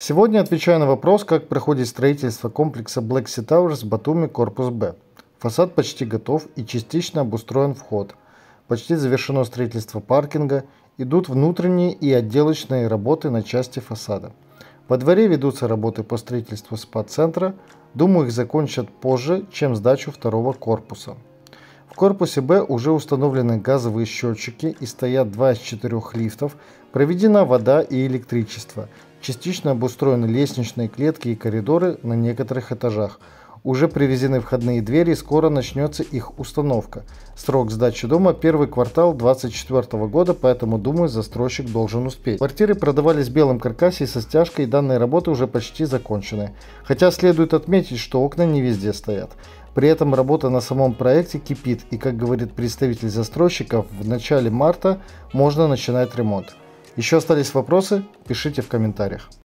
Сегодня отвечаю на вопрос, как проходит строительство комплекса Black Sea Towers Батуми Корпус Б. Фасад почти готов и частично обустроен вход. Почти завершено строительство паркинга, идут внутренние и отделочные работы на части фасада. Во дворе ведутся работы по строительству спа-центра, думаю их закончат позже, чем сдачу второго корпуса. В корпусе Б уже установлены газовые счетчики и стоят два из четырех лифтов, проведена вода и электричество – Частично обустроены лестничные клетки и коридоры на некоторых этажах. Уже привезены входные двери и скоро начнется их установка. Срок сдачи дома – первый квартал 2024 года, поэтому, думаю, застройщик должен успеть. Квартиры продавались в белом каркасе и со стяжкой, и данные работы уже почти закончены. Хотя следует отметить, что окна не везде стоят. При этом работа на самом проекте кипит, и, как говорит представитель застройщика, в начале марта можно начинать ремонт. Еще остались вопросы? Пишите в комментариях.